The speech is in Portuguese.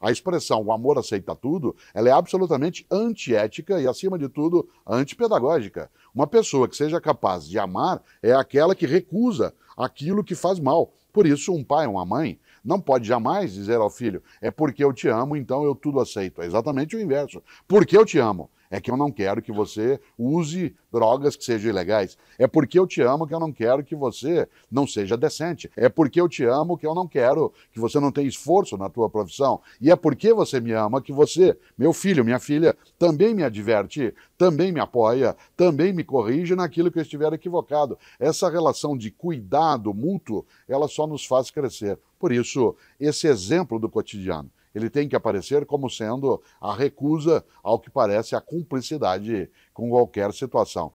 A expressão o amor aceita tudo, ela é absolutamente antiética e, acima de tudo, antipedagógica. Uma pessoa que seja capaz de amar é aquela que recusa aquilo que faz mal. Por isso, um pai, uma mãe, não pode jamais dizer ao filho, é porque eu te amo, então eu tudo aceito. É exatamente o inverso. Porque eu te amo, é que eu não quero que você use drogas que sejam ilegais. É porque eu te amo que eu não quero que você não seja decente. É porque eu te amo que eu não quero que você não tenha esforço na tua profissão. E é porque você me ama que você, meu filho, minha filha, também me adverte, também me apoia, também me corrige naquilo que eu estiver equivocado. Essa relação de cuidar cuidado mútuo, ela só nos faz crescer. Por isso, esse exemplo do cotidiano, ele tem que aparecer como sendo a recusa ao que parece a cumplicidade com qualquer situação.